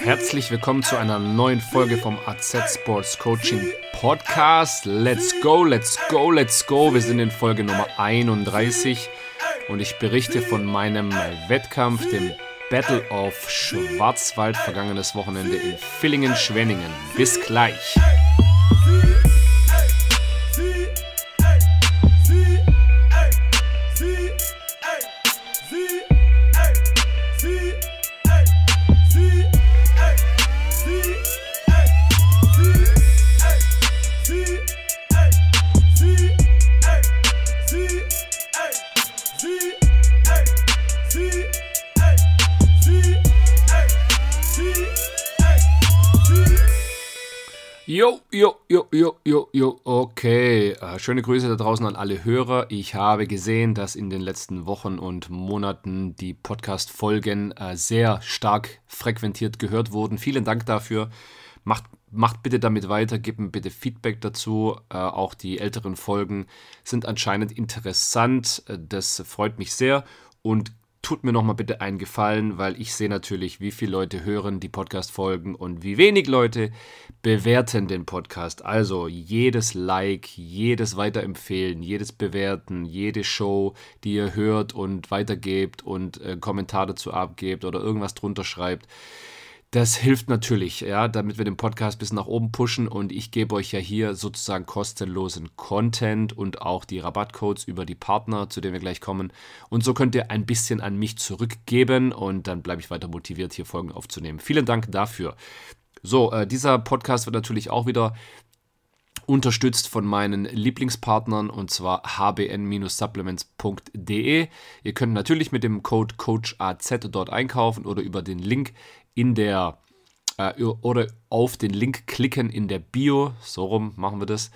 Herzlich willkommen zu einer neuen Folge vom AZ Sports Coaching Podcast. Let's go, let's go, let's go. Wir sind in Folge Nummer 31 und ich berichte von meinem Wettkampf, dem Battle of Schwarzwald, vergangenes Wochenende in Villingen-Schwenningen. Bis gleich. Jo, jo, jo, jo, jo, okay. Äh, schöne Grüße da draußen an alle Hörer. Ich habe gesehen, dass in den letzten Wochen und Monaten die Podcast-Folgen äh, sehr stark frequentiert gehört wurden. Vielen Dank dafür. Macht, macht bitte damit weiter, gebt mir bitte Feedback dazu. Äh, auch die älteren Folgen sind anscheinend interessant. Das freut mich sehr. Und tut mir nochmal bitte einen Gefallen, weil ich sehe natürlich, wie viele Leute hören die Podcast-Folgen und wie wenig Leute bewerten den Podcast. Also jedes Like, jedes Weiterempfehlen, jedes Bewerten, jede Show, die ihr hört und weitergebt und äh, Kommentare dazu abgebt oder irgendwas drunter schreibt, das hilft natürlich, ja, damit wir den Podcast bis nach oben pushen und ich gebe euch ja hier sozusagen kostenlosen Content und auch die Rabattcodes über die Partner, zu denen wir gleich kommen. Und so könnt ihr ein bisschen an mich zurückgeben und dann bleibe ich weiter motiviert, hier Folgen aufzunehmen. Vielen Dank dafür. So, äh, dieser Podcast wird natürlich auch wieder unterstützt von meinen Lieblingspartnern und zwar hbn-supplements.de. Ihr könnt natürlich mit dem Code CoachAZ dort einkaufen oder über den Link in der äh, oder auf den Link klicken in der Bio, so rum machen wir das,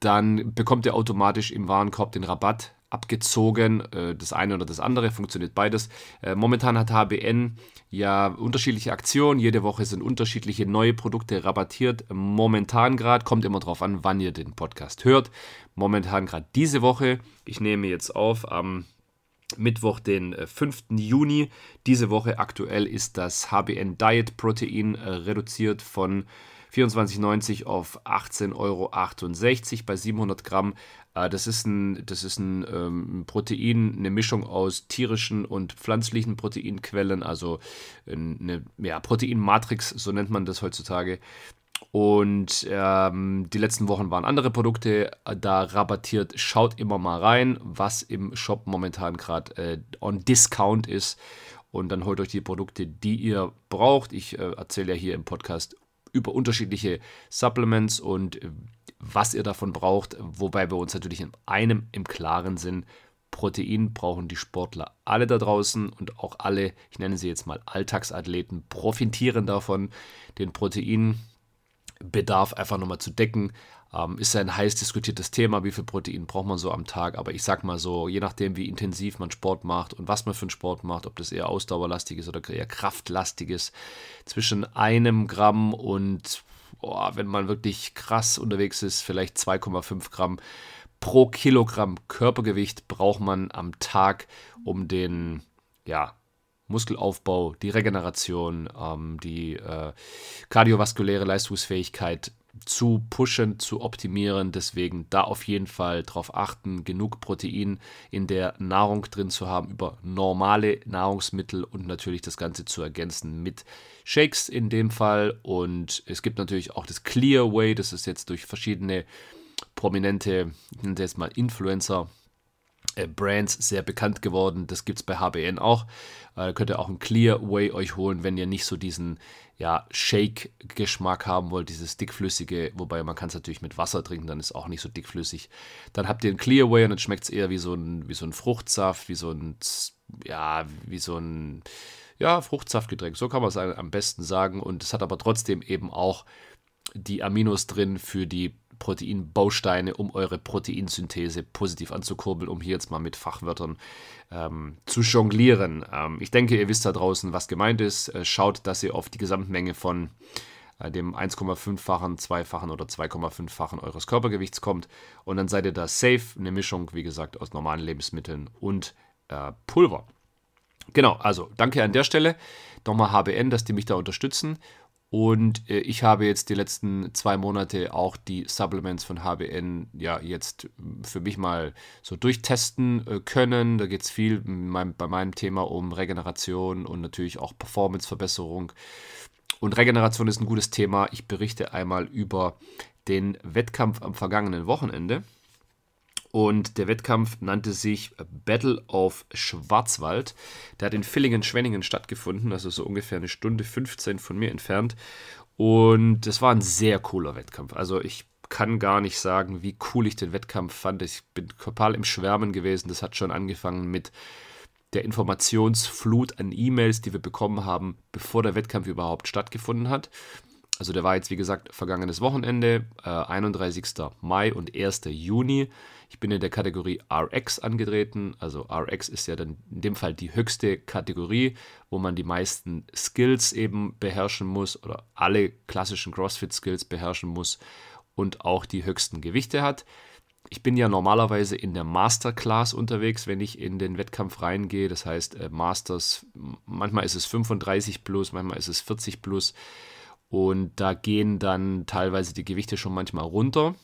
dann bekommt ihr automatisch im Warenkorb den Rabatt abgezogen. Äh, das eine oder das andere funktioniert beides. Äh, momentan hat HBN ja unterschiedliche Aktionen. Jede Woche sind unterschiedliche neue Produkte rabattiert. Momentan gerade, kommt immer drauf an, wann ihr den Podcast hört. Momentan gerade diese Woche. Ich nehme jetzt auf am Mittwoch, den 5. Äh, Juni. Diese Woche aktuell ist das HBN Diet Protein äh, reduziert von 24,90 auf 18,68 Euro bei 700 Gramm. Äh, das ist, ein, das ist ähm, ein Protein, eine Mischung aus tierischen und pflanzlichen Proteinquellen, also eine ja, Proteinmatrix, so nennt man das heutzutage. Und ähm, die letzten Wochen waren andere Produkte da rabattiert. Schaut immer mal rein, was im Shop momentan gerade äh, on Discount ist. Und dann holt euch die Produkte, die ihr braucht. Ich äh, erzähle ja hier im Podcast über unterschiedliche Supplements und äh, was ihr davon braucht. Wobei wir uns natürlich in einem im Klaren sind. Protein brauchen die Sportler alle da draußen und auch alle, ich nenne sie jetzt mal Alltagsathleten, profitieren davon. Den Protein Bedarf einfach nochmal zu decken. Ähm, ist ein heiß diskutiertes Thema, wie viel Protein braucht man so am Tag, aber ich sag mal so, je nachdem, wie intensiv man Sport macht und was man für einen Sport macht, ob das eher ausdauerlastig ist oder eher kraftlastig ist, zwischen einem Gramm und, oh, wenn man wirklich krass unterwegs ist, vielleicht 2,5 Gramm pro Kilogramm Körpergewicht braucht man am Tag, um den, ja, Muskelaufbau, die Regeneration, ähm, die äh, kardiovaskuläre Leistungsfähigkeit zu pushen, zu optimieren. Deswegen da auf jeden Fall darauf achten, genug Protein in der Nahrung drin zu haben über normale Nahrungsmittel und natürlich das Ganze zu ergänzen mit Shakes in dem Fall. Und es gibt natürlich auch das Clear Way, das ist jetzt durch verschiedene prominente, ich nenne jetzt mal Influencer, äh, Brands sehr bekannt geworden. Das gibt es bei HBN auch. Da äh, könnt ihr auch einen Clear Way euch holen, wenn ihr nicht so diesen ja, Shake-Geschmack haben wollt, dieses dickflüssige, wobei man kann es natürlich mit Wasser trinken, dann ist auch nicht so dickflüssig. Dann habt ihr einen Clear Way und dann schmeckt es eher wie so, ein, wie so ein Fruchtsaft, wie so ein, ja, wie so ein, ja, Fruchtsaftgetränk. So kann man es am besten sagen und es hat aber trotzdem eben auch die Aminos drin für die Proteinbausteine, um eure Proteinsynthese positiv anzukurbeln, um hier jetzt mal mit Fachwörtern ähm, zu jonglieren. Ähm, ich denke, ihr wisst da draußen, was gemeint ist. Äh, schaut, dass ihr auf die Gesamtmenge von äh, dem 1,5-fachen, 2-fachen oder 2,5-fachen eures Körpergewichts kommt. Und dann seid ihr da safe. Eine Mischung, wie gesagt, aus normalen Lebensmitteln und äh, Pulver. Genau, also danke an der Stelle nochmal HBN, dass die mich da unterstützen. Und äh, ich habe jetzt die letzten zwei Monate auch die Supplements von HBN ja jetzt hm, für mich mal so durchtesten äh, können. Da geht es viel mein, bei meinem Thema um Regeneration und natürlich auch Performanceverbesserung. Und Regeneration ist ein gutes Thema. Ich berichte einmal über den Wettkampf am vergangenen Wochenende und der Wettkampf nannte sich Battle of Schwarzwald. Der hat in Villingen-Schwenningen stattgefunden, also so ungefähr eine Stunde 15 von mir entfernt. Und es war ein sehr cooler Wettkampf. Also ich kann gar nicht sagen, wie cool ich den Wettkampf fand. Ich bin total im Schwärmen gewesen. Das hat schon angefangen mit der Informationsflut an E-Mails, die wir bekommen haben, bevor der Wettkampf überhaupt stattgefunden hat. Also der war jetzt, wie gesagt, vergangenes Wochenende, äh, 31. Mai und 1. Juni. Ich bin in der Kategorie RX angetreten. Also RX ist ja dann in dem Fall die höchste Kategorie, wo man die meisten Skills eben beherrschen muss oder alle klassischen CrossFit-Skills beherrschen muss und auch die höchsten Gewichte hat. Ich bin ja normalerweise in der Masterclass unterwegs, wenn ich in den Wettkampf reingehe. Das heißt, äh, Masters, manchmal ist es 35 plus, manchmal ist es 40 plus. Und da gehen dann teilweise die Gewichte schon manchmal runter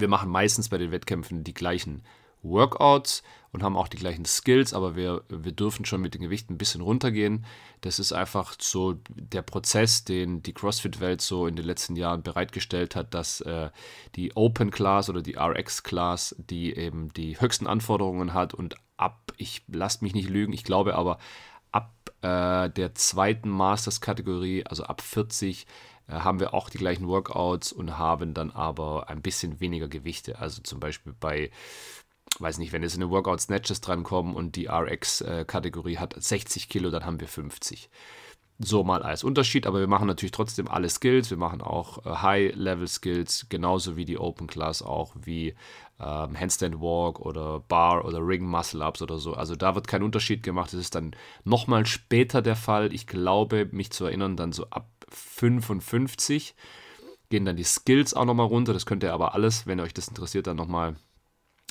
wir machen meistens bei den Wettkämpfen die gleichen Workouts und haben auch die gleichen Skills, aber wir, wir dürfen schon mit den Gewichten ein bisschen runtergehen. Das ist einfach so der Prozess, den die CrossFit-Welt so in den letzten Jahren bereitgestellt hat, dass äh, die Open Class oder die RX Class, die eben die höchsten Anforderungen hat und ab, ich lasse mich nicht lügen, ich glaube aber ab äh, der zweiten Masters-Kategorie, also ab 40, äh, haben wir auch die gleichen Workouts und haben dann aber ein bisschen weniger Gewichte. Also zum Beispiel bei, weiß nicht, wenn es in den Workout Snatches drankommen und die RX-Kategorie äh, hat 60 Kilo, dann haben wir 50. So mal als Unterschied, aber wir machen natürlich trotzdem alle Skills. Wir machen auch äh, High-Level-Skills, genauso wie die Open Class, auch wie ähm, Handstand Walk oder Bar oder Ring Muscle-Ups oder so. Also da wird kein Unterschied gemacht. Das ist dann nochmal später der Fall. Ich glaube, mich zu erinnern, dann so ab 55. Gehen dann die Skills auch nochmal runter. Das könnt ihr aber alles, wenn euch das interessiert, dann nochmal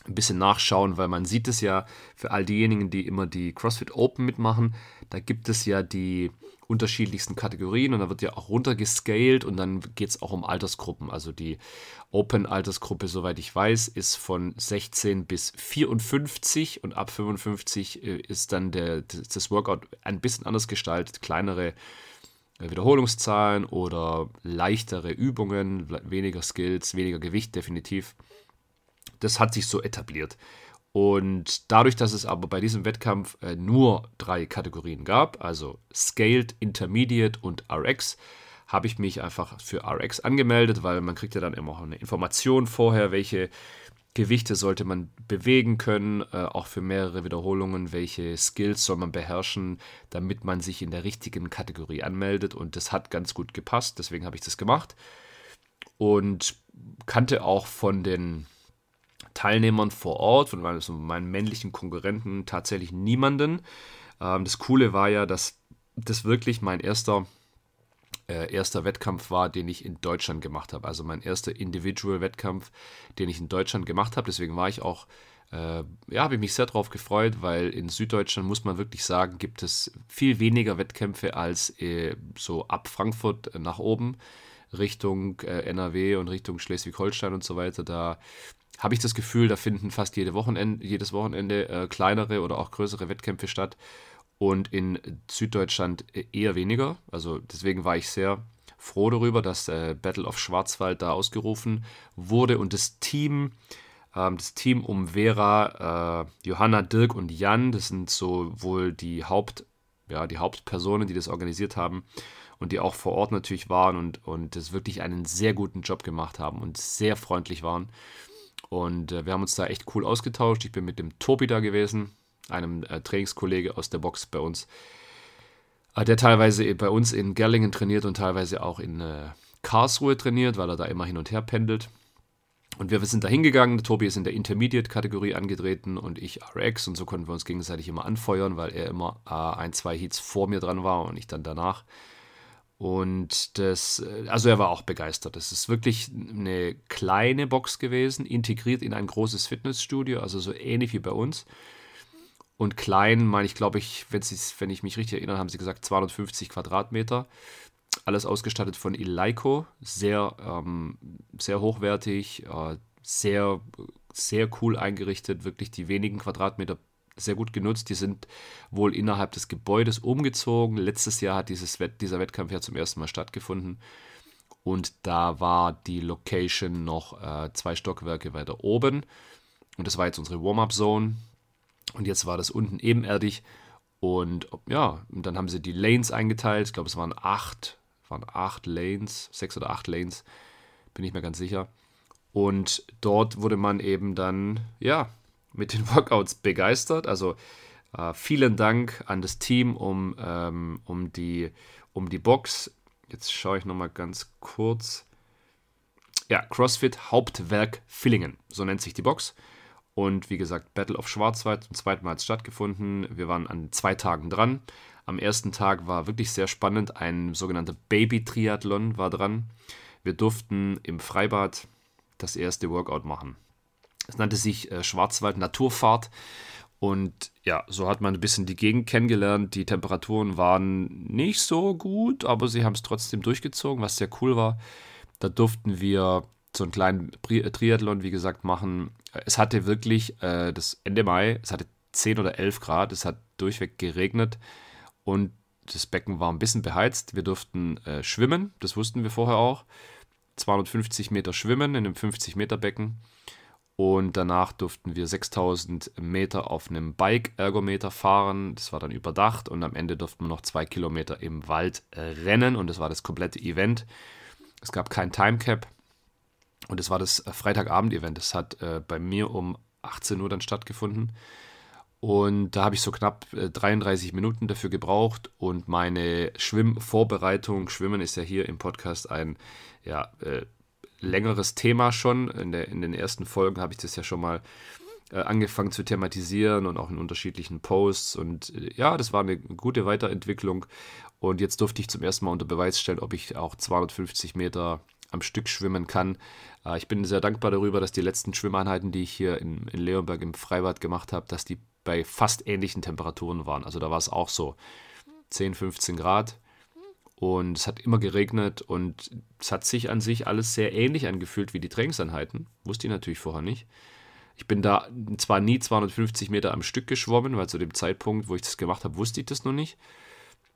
ein bisschen nachschauen, weil man sieht es ja für all diejenigen, die immer die CrossFit Open mitmachen, da gibt es ja die unterschiedlichsten Kategorien und da wird ja auch runtergescaled und dann geht es auch um Altersgruppen. Also die Open-Altersgruppe, soweit ich weiß, ist von 16 bis 54 und ab 55 äh, ist dann der, das Workout ein bisschen anders gestaltet, kleinere äh, Wiederholungszahlen oder leichtere Übungen, weniger Skills, weniger Gewicht definitiv. Das hat sich so etabliert. Und dadurch, dass es aber bei diesem Wettkampf äh, nur drei Kategorien gab, also Scaled, Intermediate und RX, habe ich mich einfach für RX angemeldet, weil man kriegt ja dann immer auch eine Information vorher, welche Gewichte sollte man bewegen können, äh, auch für mehrere Wiederholungen, welche Skills soll man beherrschen, damit man sich in der richtigen Kategorie anmeldet. Und das hat ganz gut gepasst, deswegen habe ich das gemacht. Und kannte auch von den Teilnehmern vor Ort, von meinem, von also meinen männlichen Konkurrenten tatsächlich niemanden. Ähm, das Coole war ja, dass das wirklich mein erster äh, erster Wettkampf war, den ich in Deutschland gemacht habe. Also mein erster Individual-Wettkampf, den ich in Deutschland gemacht habe. Deswegen war ich auch, äh, ja, habe ich mich sehr darauf gefreut, weil in Süddeutschland, muss man wirklich sagen, gibt es viel weniger Wettkämpfe als äh, so ab Frankfurt nach oben. Richtung äh, NRW und Richtung Schleswig-Holstein und so weiter, da habe ich das Gefühl, da finden fast jede Wochenende, jedes Wochenende äh, kleinere oder auch größere Wettkämpfe statt und in Süddeutschland äh, eher weniger. Also deswegen war ich sehr froh darüber, dass äh, Battle of Schwarzwald da ausgerufen wurde und das Team, ähm, das Team um Vera, äh, Johanna, Dirk und Jan, das sind so wohl die Haupt, ja, die Hauptpersonen, die das organisiert haben und die auch vor Ort natürlich waren und, und das wirklich einen sehr guten Job gemacht haben und sehr freundlich waren. Und äh, wir haben uns da echt cool ausgetauscht. Ich bin mit dem Tobi da gewesen, einem äh, Trainingskollege aus der Box bei uns, äh, der teilweise bei uns in Gerlingen trainiert und teilweise auch in äh, Karlsruhe trainiert, weil er da immer hin und her pendelt. Und wir sind da hingegangen, Tobi ist in der Intermediate-Kategorie angetreten und ich RX und so konnten wir uns gegenseitig immer anfeuern, weil er immer äh, ein, zwei Heats vor mir dran war und ich dann danach. Und das, äh, also er war auch begeistert. Es ist wirklich eine kleine Box gewesen, integriert in ein großes Fitnessstudio, also so ähnlich wie bei uns. Und klein meine ich, glaube ich, wenn, wenn ich mich richtig erinnere, haben sie gesagt 250 Quadratmeter. Alles ausgestattet von Eleiko, sehr, ähm, sehr hochwertig, äh, sehr, sehr cool eingerichtet, wirklich die wenigen Quadratmeter sehr gut genutzt. Die sind wohl innerhalb des Gebäudes umgezogen. Letztes Jahr hat dieses Wett dieser Wettkampf ja zum ersten Mal stattgefunden. Und da war die Location noch äh, zwei Stockwerke weiter oben. Und das war jetzt unsere Warm-Up-Zone. Und jetzt war das unten ebenerdig. Und ja, und dann haben sie die Lanes eingeteilt. Ich glaube, es waren acht, waren acht Lanes, sechs oder acht Lanes, bin ich mir ganz sicher. Und dort wurde man eben dann, ja, mit den Workouts begeistert. Also äh, vielen Dank an das Team um, ähm, um, die, um die Box. Jetzt schaue ich nochmal ganz kurz. Ja, CrossFit Hauptwerk Villingen, so nennt sich die Box. Und wie gesagt, Battle of Schwarzwald zum zweiten Mal stattgefunden. Wir waren an zwei Tagen dran. Am ersten Tag war wirklich sehr spannend. Ein sogenannter Baby-Triathlon war dran. Wir durften im Freibad das erste Workout machen. Es nannte sich äh, Schwarzwald Naturfahrt. Und ja, so hat man ein bisschen die Gegend kennengelernt. Die Temperaturen waren nicht so gut, aber sie haben es trotzdem durchgezogen, was sehr cool war. Da durften wir so einen kleinen Triathlon, wie gesagt, machen es hatte wirklich äh, das Ende Mai, es hatte 10 oder 11 Grad, es hat durchweg geregnet und das Becken war ein bisschen beheizt. Wir durften äh, schwimmen, das wussten wir vorher auch. 250 Meter schwimmen in einem 50 Meter Becken und danach durften wir 6000 Meter auf einem Bike-Ergometer fahren. Das war dann überdacht und am Ende durften wir noch zwei Kilometer im Wald äh, rennen und das war das komplette Event. Es gab kein Timecap, und es war das äh, Freitagabend-Event. Das hat äh, bei mir um 18 Uhr dann stattgefunden. Und da habe ich so knapp 33 äh, Minuten dafür gebraucht und meine Schwimmvorbereitung, Schwimmen ist ja hier im Podcast ein ja, äh, längeres Thema schon. In, der, in den ersten Folgen habe ich das ja schon mal äh, angefangen zu thematisieren und auch in unterschiedlichen Posts. Und äh, ja, das war eine gute Weiterentwicklung. Und jetzt durfte ich zum ersten Mal unter Beweis stellen, ob ich auch 250 Meter am Stück schwimmen kann. Äh, ich bin sehr dankbar darüber, dass die letzten Schwimmeinheiten, die ich hier in, in Leonberg im Freibad gemacht habe, dass die bei fast ähnlichen Temperaturen waren. Also da war es auch so 10, 15 Grad und es hat immer geregnet und es hat sich an sich alles sehr ähnlich angefühlt wie die Trainingseinheiten. Wusste ich natürlich vorher nicht. Ich bin da zwar nie 250 Meter am Stück geschwommen, weil zu dem Zeitpunkt, wo ich das gemacht habe, wusste ich das noch nicht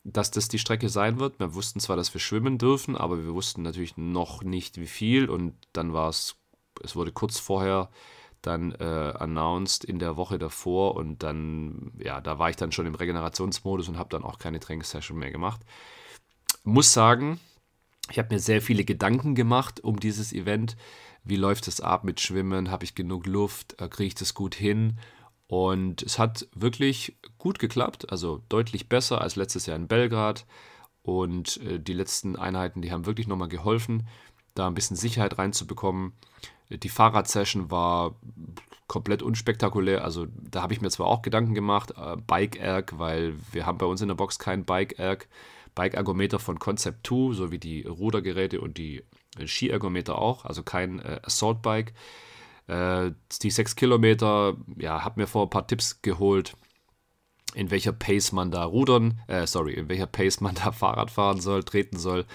dass das die Strecke sein wird. Wir wussten zwar, dass wir schwimmen dürfen, aber wir wussten natürlich noch nicht, wie viel. Und dann war es, es wurde kurz vorher dann äh, announced in der Woche davor. Und dann, ja, da war ich dann schon im Regenerationsmodus und habe dann auch keine Trainingssession mehr gemacht. Muss sagen, ich habe mir sehr viele Gedanken gemacht um dieses Event. Wie läuft es ab mit Schwimmen? Habe ich genug Luft? Äh, Kriege ich das gut hin? Und es hat wirklich gut geklappt, also deutlich besser als letztes Jahr in Belgrad. Und äh, die letzten Einheiten, die haben wirklich nochmal geholfen, da ein bisschen Sicherheit reinzubekommen. Die Fahrradsession war komplett unspektakulär. Also da habe ich mir zwar auch Gedanken gemacht, äh, Bike-Erg, weil wir haben bei uns in der Box kein Bike-Erg. Bike-Ergometer von Concept 2, so wie die Rudergeräte und die äh, Skiergometer auch, also kein äh, Assault-Bike. Äh, die sechs Kilometer, ja, habe mir vor ein paar Tipps geholt, in welcher Pace man da rudern, äh, sorry, in welcher Pace man da Fahrrad fahren soll, treten soll.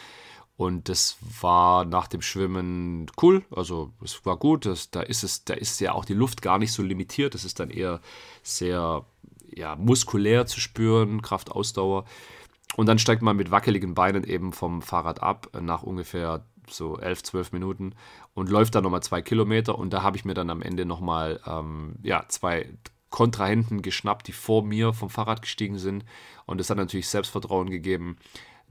Und das war nach dem Schwimmen cool. Also es war gut. Das, da ist es, da ist ja auch die Luft gar nicht so limitiert. Das ist dann eher sehr ja, muskulär zu spüren, Kraft, Ausdauer. Und dann steigt man mit wackeligen Beinen eben vom Fahrrad ab nach ungefähr so 11, 12 Minuten und läuft dann nochmal zwei Kilometer. Und da habe ich mir dann am Ende nochmal ähm, ja, zwei Kontrahenten geschnappt, die vor mir vom Fahrrad gestiegen sind. Und es hat natürlich Selbstvertrauen gegeben,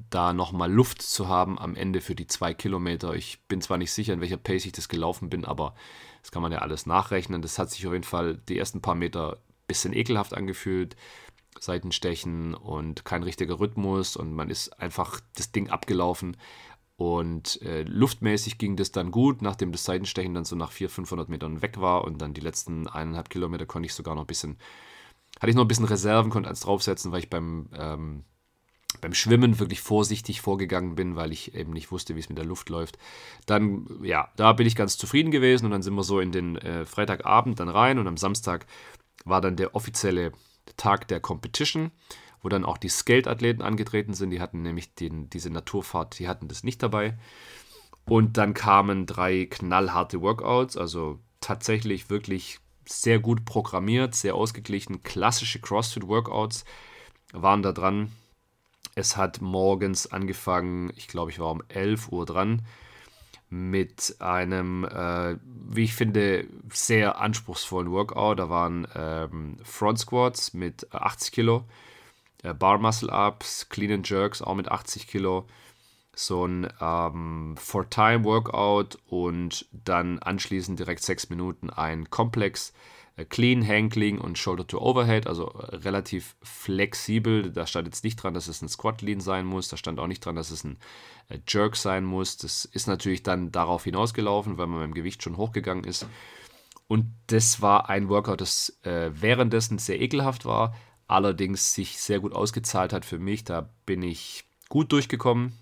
da nochmal Luft zu haben am Ende für die zwei Kilometer. Ich bin zwar nicht sicher, in welcher Pace ich das gelaufen bin, aber das kann man ja alles nachrechnen. Das hat sich auf jeden Fall die ersten paar Meter ein bisschen ekelhaft angefühlt. Seitenstechen und kein richtiger Rhythmus und man ist einfach das Ding abgelaufen. Und äh, luftmäßig ging das dann gut, nachdem das Seitenstechen dann so nach 400, 500 Metern weg war. Und dann die letzten eineinhalb Kilometer konnte ich sogar noch ein bisschen, hatte ich noch ein bisschen Reserven, konnte eins draufsetzen, weil ich beim, ähm, beim Schwimmen wirklich vorsichtig vorgegangen bin, weil ich eben nicht wusste, wie es mit der Luft läuft. Dann, ja, da bin ich ganz zufrieden gewesen. Und dann sind wir so in den äh, Freitagabend dann rein. Und am Samstag war dann der offizielle Tag der Competition wo dann auch die Skate-Athleten angetreten sind. Die hatten nämlich den, diese Naturfahrt, die hatten das nicht dabei. Und dann kamen drei knallharte Workouts, also tatsächlich wirklich sehr gut programmiert, sehr ausgeglichen. Klassische CrossFit-Workouts waren da dran. Es hat morgens angefangen, ich glaube, ich war um 11 Uhr dran, mit einem, äh, wie ich finde, sehr anspruchsvollen Workout. Da waren ähm, Front Squats mit 80 Kilo. Äh, Bar Muscle Ups, Clean and Jerks auch mit 80 Kilo, so ein ähm, For-Time Workout und dann anschließend direkt 6 Minuten ein Komplex. Äh, Clean, Hankling und Shoulder to Overhead, also äh, relativ flexibel. Da stand jetzt nicht dran, dass es ein Squat Lean sein muss. Da stand auch nicht dran, dass es ein Jerk sein muss. Das ist natürlich dann darauf hinausgelaufen, weil man mit dem Gewicht schon hochgegangen ist. Und das war ein Workout, das äh, währenddessen sehr ekelhaft war, allerdings sich sehr gut ausgezahlt hat für mich. Da bin ich gut durchgekommen.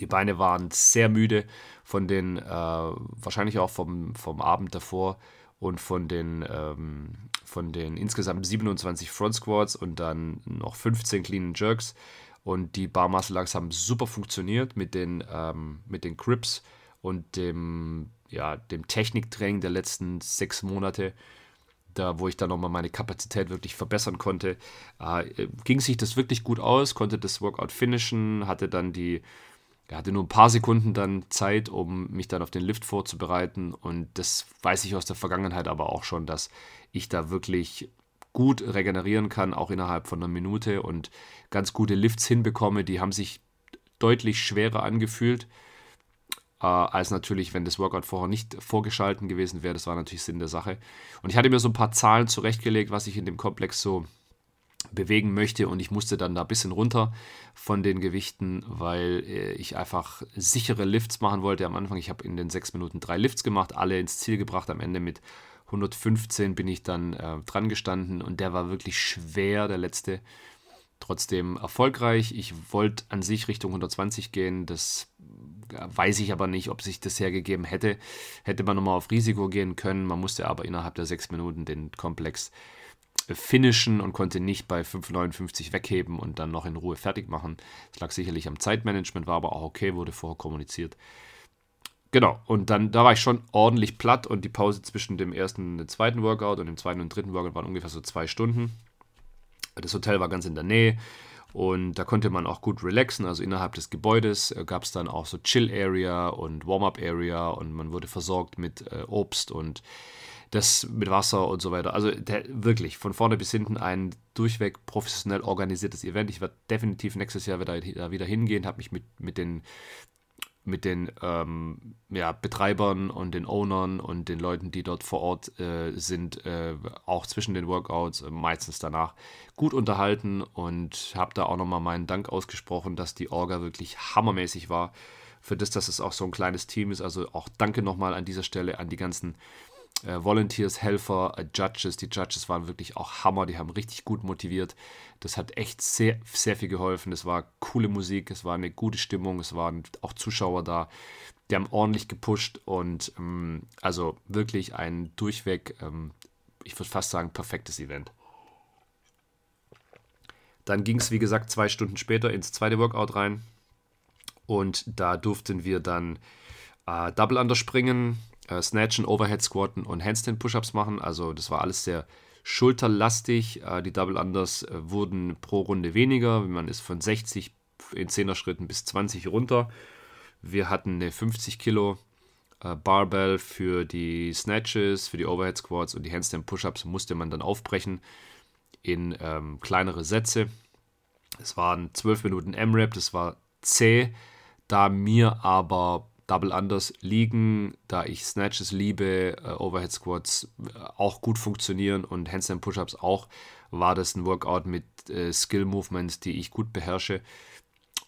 Die Beine waren sehr müde von den, äh, wahrscheinlich auch vom, vom Abend davor und von den, ähm, von den insgesamt 27 Front Squats und dann noch 15 Clean Jerks. Und die Bar Muscle Lags haben super funktioniert mit den, ähm, mit den Grips und dem, ja, dem Techniktraining der letzten sechs Monate da wo ich dann nochmal meine Kapazität wirklich verbessern konnte, äh, ging sich das wirklich gut aus, konnte das Workout finishen, hatte dann die, hatte nur ein paar Sekunden dann Zeit, um mich dann auf den Lift vorzubereiten und das weiß ich aus der Vergangenheit aber auch schon, dass ich da wirklich gut regenerieren kann, auch innerhalb von einer Minute und ganz gute Lifts hinbekomme, die haben sich deutlich schwerer angefühlt äh, als natürlich, wenn das Workout vorher nicht vorgeschalten gewesen wäre. Das war natürlich Sinn der Sache. Und ich hatte mir so ein paar Zahlen zurechtgelegt, was ich in dem Komplex so bewegen möchte und ich musste dann da ein bisschen runter von den Gewichten, weil äh, ich einfach sichere Lifts machen wollte am Anfang. Ich habe in den sechs Minuten drei Lifts gemacht, alle ins Ziel gebracht. Am Ende mit 115 bin ich dann äh, dran gestanden und der war wirklich schwer, der letzte. Trotzdem erfolgreich. Ich wollte an sich Richtung 120 gehen. Das weiß ich aber nicht, ob sich das hergegeben hätte. Hätte man nochmal auf Risiko gehen können. Man musste aber innerhalb der sechs Minuten den Komplex äh, finishen und konnte nicht bei 5,59 wegheben und dann noch in Ruhe fertig machen. Das lag sicherlich am Zeitmanagement, war aber auch okay, wurde vorher kommuniziert. Genau, und dann, da war ich schon ordentlich platt und die Pause zwischen dem ersten und dem zweiten Workout und dem zweiten und dritten Workout waren ungefähr so zwei Stunden. Das Hotel war ganz in der Nähe. Und da konnte man auch gut relaxen. Also innerhalb des Gebäudes äh, gab es dann auch so Chill-Area und Warm-Up-Area und man wurde versorgt mit äh, Obst und das mit Wasser und so weiter. Also der, wirklich von vorne bis hinten ein durchweg professionell organisiertes Event. Ich werde definitiv nächstes Jahr wieder, wieder hingehen, habe mich mit, mit den mit den ähm, ja, Betreibern und den Ownern und den Leuten, die dort vor Ort äh, sind, äh, auch zwischen den Workouts, äh, meistens danach, gut unterhalten und habe da auch nochmal meinen Dank ausgesprochen, dass die Orga wirklich hammermäßig war. Für das, dass es auch so ein kleines Team ist. Also auch danke nochmal an dieser Stelle an die ganzen äh, Volunteers, Helfer, äh, Judges. Die Judges waren wirklich auch Hammer, die haben richtig gut motiviert. Das hat echt sehr, sehr viel geholfen. Es war coole Musik, es war eine gute Stimmung, es waren auch Zuschauer da. Die haben ordentlich gepusht und ähm, also wirklich ein durchweg, ähm, ich würde fast sagen, perfektes Event. Dann ging es, wie gesagt, zwei Stunden später ins zweite Workout rein. Und da durften wir dann äh, Double Under springen, äh, Snatchen, Overhead Squatten und Handstand Push-Ups machen. Also das war alles sehr schulterlastig. Äh, die Double Unders äh, wurden pro Runde weniger. Man ist von 60 in 10er Schritten bis 20 runter. Wir hatten eine 50 Kilo äh, Barbell für die Snatches, für die Overhead Squats und die Handstand Push-Ups musste man dann aufbrechen in ähm, kleinere Sätze. Es waren 12 Minuten M-Rap, das war zäh, da mir aber Double Unders liegen, da ich Snatches liebe, äh, Overhead Squats äh, auch gut funktionieren und Handstand Push-Ups auch, war das ein Workout mit äh, Skill Movements, die ich gut beherrsche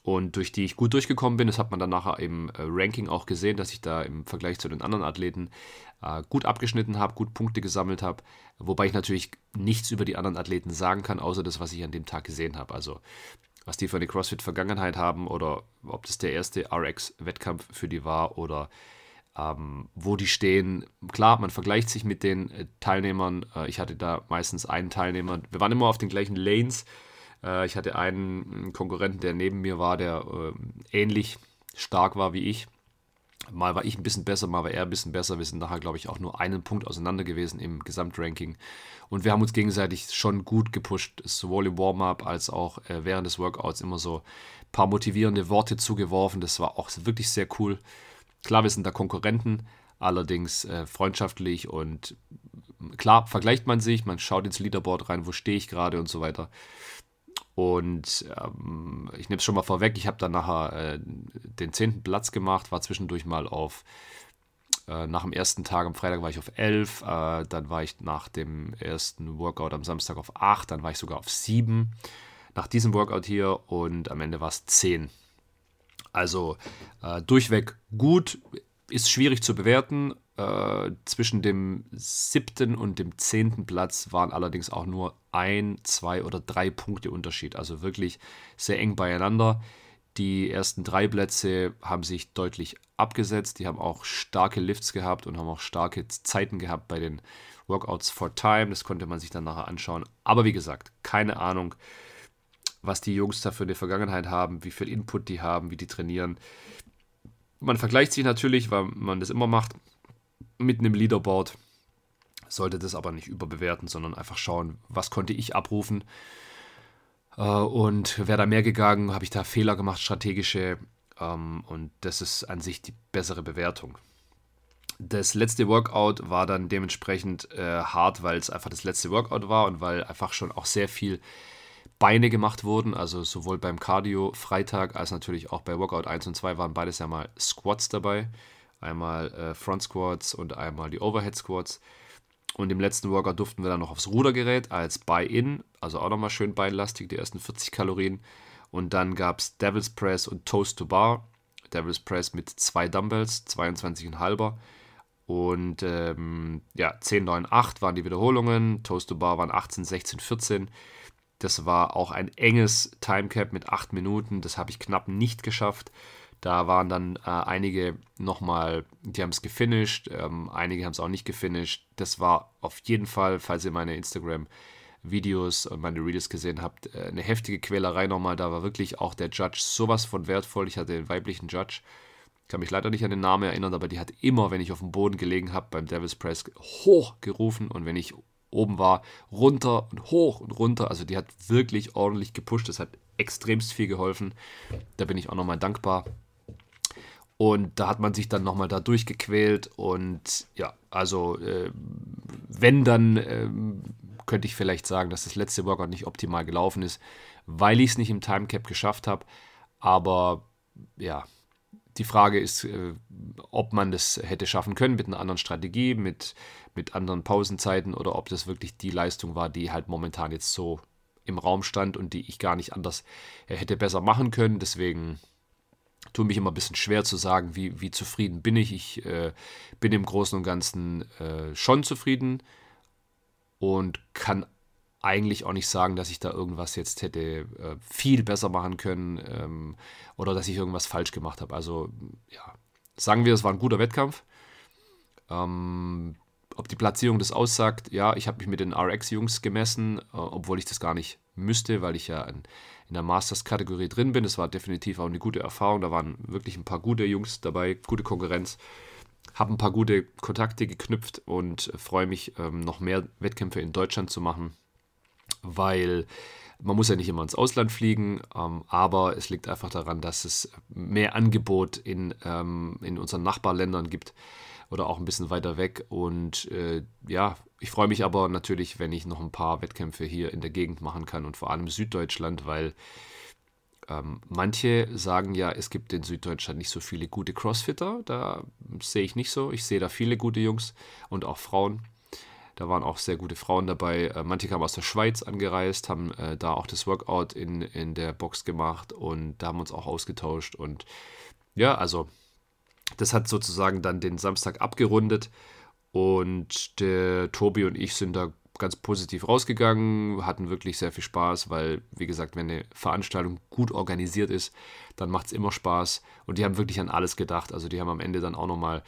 und durch die ich gut durchgekommen bin. Das hat man dann nachher im äh, Ranking auch gesehen, dass ich da im Vergleich zu den anderen Athleten äh, gut abgeschnitten habe, gut Punkte gesammelt habe, wobei ich natürlich nichts über die anderen Athleten sagen kann, außer das, was ich an dem Tag gesehen habe. Also was die für eine CrossFit-Vergangenheit haben oder ob das der erste RX-Wettkampf für die war oder ähm, wo die stehen. Klar, man vergleicht sich mit den äh, Teilnehmern. Äh, ich hatte da meistens einen Teilnehmer. Wir waren immer auf den gleichen Lanes. Äh, ich hatte einen Konkurrenten, der neben mir war, der ähm, ähnlich stark war wie ich. Mal war ich ein bisschen besser, mal war er ein bisschen besser. Wir sind nachher, glaube ich, auch nur einen Punkt auseinander gewesen im Gesamtranking. Und wir haben uns gegenseitig schon gut gepusht, sowohl im Warm-up als auch äh, während des Workouts immer so ein paar motivierende Worte zugeworfen. Das war auch wirklich sehr cool. Klar, wir sind da Konkurrenten, allerdings äh, freundschaftlich und klar vergleicht man sich, man schaut ins Leaderboard rein, wo stehe ich gerade und so weiter. Und ähm, ich nehme es schon mal vorweg, ich habe dann nachher äh, den zehnten Platz gemacht, war zwischendurch mal auf, äh, nach dem ersten Tag am Freitag war ich auf 11, äh, dann war ich nach dem ersten Workout am Samstag auf 8, dann war ich sogar auf 7 nach diesem Workout hier und am Ende war es 10. Also äh, durchweg gut, ist schwierig zu bewerten, äh, zwischen dem siebten und dem zehnten Platz waren allerdings auch nur ein, zwei oder drei Punkte Unterschied. Also wirklich sehr eng beieinander. Die ersten drei Plätze haben sich deutlich abgesetzt. Die haben auch starke Lifts gehabt und haben auch starke Zeiten gehabt bei den Workouts for Time. Das konnte man sich dann nachher anschauen. Aber wie gesagt, keine Ahnung, was die Jungs da für eine Vergangenheit haben, wie viel Input die haben, wie die trainieren. Man vergleicht sich natürlich, weil man das immer macht mit einem Leaderboard. Sollte das aber nicht überbewerten, sondern einfach schauen, was konnte ich abrufen. Äh, und wäre da mehr gegangen, habe ich da Fehler gemacht, strategische. Ähm, und das ist an sich die bessere Bewertung. Das letzte Workout war dann dementsprechend äh, hart, weil es einfach das letzte Workout war und weil einfach schon auch sehr viel Beine gemacht wurden. Also sowohl beim Cardio Freitag als natürlich auch bei Workout 1 und 2 waren beides ja mal Squats dabei einmal äh, Front Squats und einmal die Overhead Squats. Und im letzten Workout durften wir dann noch aufs Rudergerät als Buy-In, also auch nochmal schön beinlastig, die ersten 40 Kalorien. Und dann gab es Devil's Press und Toast to Bar. Devil's Press mit zwei Dumbbells, 22,5er. Und ähm, ja, 10, 9, 8 waren die Wiederholungen. Toast to Bar waren 18, 16, 14. Das war auch ein enges Timecap mit 8 Minuten. Das habe ich knapp nicht geschafft. Da waren dann äh, einige nochmal, die haben es gefinisht, ähm, einige haben es auch nicht gefinisht. Das war auf jeden Fall, falls ihr meine Instagram-Videos und meine Reels gesehen habt, äh, eine heftige Quälerei nochmal. Da war wirklich auch der Judge sowas von wertvoll. Ich hatte den weiblichen Judge, kann mich leider nicht an den Namen erinnern, aber die hat immer, wenn ich auf dem Boden gelegen habe, beim Devil's Press hochgerufen und wenn ich oben war, runter und hoch und runter. Also die hat wirklich ordentlich gepusht. Das hat extremst viel geholfen. Da bin ich auch nochmal dankbar. Und da hat man sich dann nochmal da durchgequält. Und ja, also äh, wenn, dann äh, könnte ich vielleicht sagen, dass das letzte Workout nicht optimal gelaufen ist, weil ich es nicht im Timecap geschafft habe. Aber ja, die Frage ist, äh, ob man das hätte schaffen können mit einer anderen Strategie, mit, mit anderen Pausenzeiten oder ob das wirklich die Leistung war, die halt momentan jetzt so im Raum stand und die ich gar nicht anders äh, hätte besser machen können. Deswegen tue mich immer ein bisschen schwer zu sagen, wie, wie zufrieden bin ich. Ich äh, bin im Großen und Ganzen äh, schon zufrieden und kann eigentlich auch nicht sagen, dass ich da irgendwas jetzt hätte äh, viel besser machen können ähm, oder dass ich irgendwas falsch gemacht habe. Also ja, sagen wir, es war ein guter Wettkampf. Ähm, ob die Platzierung das aussagt, ja, ich habe mich mit den RX-Jungs gemessen, äh, obwohl ich das gar nicht müsste, weil ich ja ein in der Masters-Kategorie drin bin. Es war definitiv auch eine gute Erfahrung. Da waren wirklich ein paar gute Jungs dabei, gute Konkurrenz. Habe ein paar gute Kontakte geknüpft und freue mich, ähm, noch mehr Wettkämpfe in Deutschland zu machen, weil man muss ja nicht immer ins Ausland fliegen, ähm, aber es liegt einfach daran, dass es mehr Angebot in, ähm, in unseren Nachbarländern gibt oder auch ein bisschen weiter weg. Und äh, ja, ich freue mich aber natürlich, wenn ich noch ein paar Wettkämpfe hier in der Gegend machen kann und vor allem Süddeutschland, weil ähm, manche sagen ja, es gibt in Süddeutschland nicht so viele gute Crossfitter. Da sehe ich nicht so. Ich sehe da viele gute Jungs und auch Frauen. Da waren auch sehr gute Frauen dabei. Äh, manche kamen aus der Schweiz angereist, haben äh, da auch das Workout in, in der Box gemacht und da haben uns auch ausgetauscht. Und ja, also das hat sozusagen dann den Samstag abgerundet und der Tobi und ich sind da ganz positiv rausgegangen, hatten wirklich sehr viel Spaß, weil, wie gesagt, wenn eine Veranstaltung gut organisiert ist, dann macht es immer Spaß. Und die haben wirklich an alles gedacht. Also die haben am Ende dann auch nochmal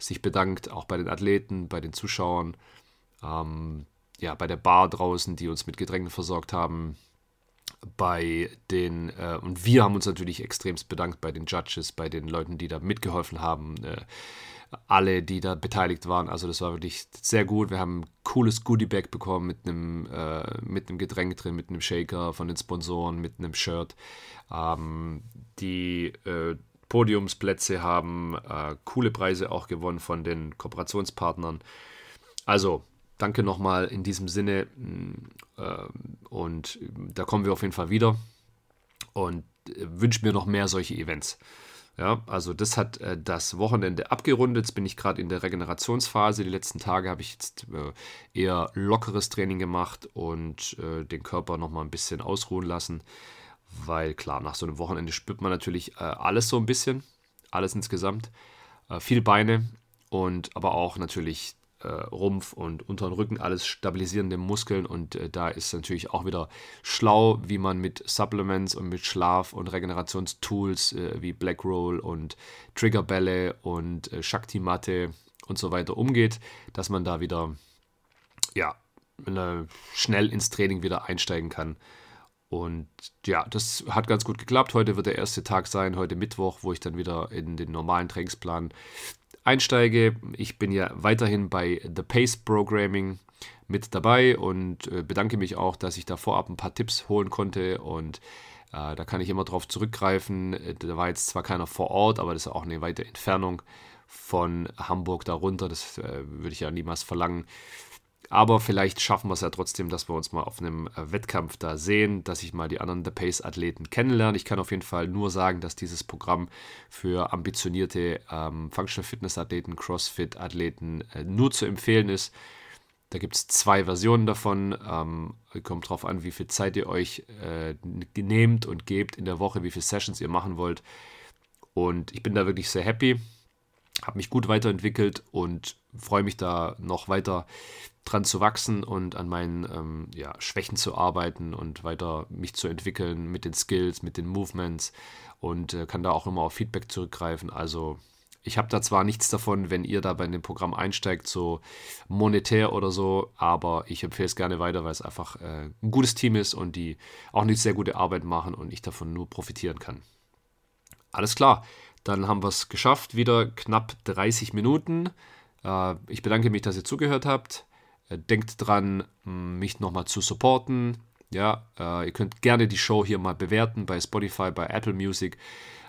sich bedankt, auch bei den Athleten, bei den Zuschauern, ähm, ja, bei der Bar draußen, die uns mit Getränken versorgt haben bei den, äh, und wir haben uns natürlich extremst bedankt bei den Judges, bei den Leuten, die da mitgeholfen haben, äh, alle, die da beteiligt waren. Also das war wirklich sehr gut. Wir haben ein cooles Goodie-Bag bekommen mit einem, äh, mit einem Getränk drin, mit einem Shaker von den Sponsoren, mit einem Shirt. Ähm, die äh, Podiumsplätze haben äh, coole Preise auch gewonnen von den Kooperationspartnern. Also, danke nochmal in diesem Sinne. Mm, ähm, und da kommen wir auf jeden Fall wieder. Und äh, wünsche mir noch mehr solche Events. Ja, also das hat äh, das Wochenende abgerundet. Jetzt bin ich gerade in der Regenerationsphase. Die letzten Tage habe ich jetzt äh, eher lockeres Training gemacht und äh, den Körper nochmal ein bisschen ausruhen lassen. Weil klar, nach so einem Wochenende spürt man natürlich äh, alles so ein bisschen, alles insgesamt. Äh, viele Beine und aber auch natürlich äh, Rumpf und unteren Rücken, alles stabilisierende Muskeln. Und äh, da ist natürlich auch wieder schlau, wie man mit Supplements und mit Schlaf- und Regenerationstools äh, wie Black Roll und Triggerbälle und äh, Shakti-Matte und so weiter umgeht, dass man da wieder ja, schnell ins Training wieder einsteigen kann. Und ja, das hat ganz gut geklappt. Heute wird der erste Tag sein, heute Mittwoch, wo ich dann wieder in den normalen Trainingsplan einsteige. Ich bin ja weiterhin bei The Pace Programming mit dabei und äh, bedanke mich auch, dass ich da vorab ein paar Tipps holen konnte und äh, da kann ich immer drauf zurückgreifen. Da war jetzt zwar keiner vor Ort, aber das ist auch eine weite Entfernung von Hamburg darunter. Das äh, würde ich ja niemals verlangen. Aber vielleicht schaffen wir es ja trotzdem, dass wir uns mal auf einem äh, Wettkampf da sehen, dass ich mal die anderen The Pace-Athleten kennenlerne. Ich kann auf jeden Fall nur sagen, dass dieses Programm für ambitionierte ähm, Functional Fitness-Athleten, CrossFit-Athleten äh, nur zu empfehlen ist. Da gibt es zwei Versionen davon. Ähm, kommt darauf an, wie viel Zeit ihr euch äh, nehmt und gebt in der Woche, wie viele Sessions ihr machen wollt. Und ich bin da wirklich sehr happy, habe mich gut weiterentwickelt und freue mich da noch weiter dran zu wachsen und an meinen ähm, ja, Schwächen zu arbeiten und weiter mich zu entwickeln mit den Skills, mit den Movements und äh, kann da auch immer auf Feedback zurückgreifen. Also ich habe da zwar nichts davon, wenn ihr da bei dem Programm einsteigt, so monetär oder so, aber ich empfehle es gerne weiter, weil es einfach äh, ein gutes Team ist und die auch eine sehr gute Arbeit machen und ich davon nur profitieren kann. Alles klar, dann haben wir es geschafft, wieder knapp 30 Minuten. Äh, ich bedanke mich, dass ihr zugehört habt. Äh, denkt dran, mm, mich nochmal zu supporten. Ja, äh, ihr könnt gerne die Show hier mal bewerten bei Spotify, bei Apple Music,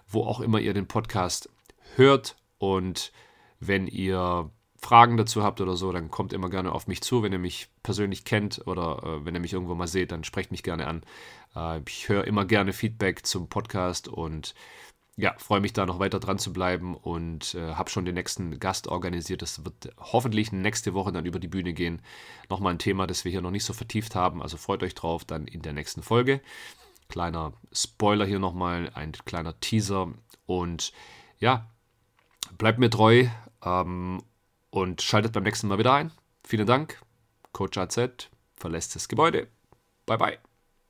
wo auch immer ihr den Podcast hört. Und wenn ihr Fragen dazu habt oder so, dann kommt immer gerne auf mich zu. Wenn ihr mich persönlich kennt oder äh, wenn ihr mich irgendwo mal seht, dann sprecht mich gerne an. ich höre immer gerne Feedback zum Podcast und ja, freue mich da noch weiter dran zu bleiben und äh, habe schon den nächsten Gast organisiert. Das wird hoffentlich nächste Woche dann über die Bühne gehen. Nochmal ein Thema, das wir hier noch nicht so vertieft haben. Also freut euch drauf, dann in der nächsten Folge. Kleiner Spoiler hier nochmal, ein kleiner Teaser. Und ja, bleibt mir treu ähm, und schaltet beim nächsten Mal wieder ein. Vielen Dank. Coach AZ verlässt das Gebäude. Bye bye.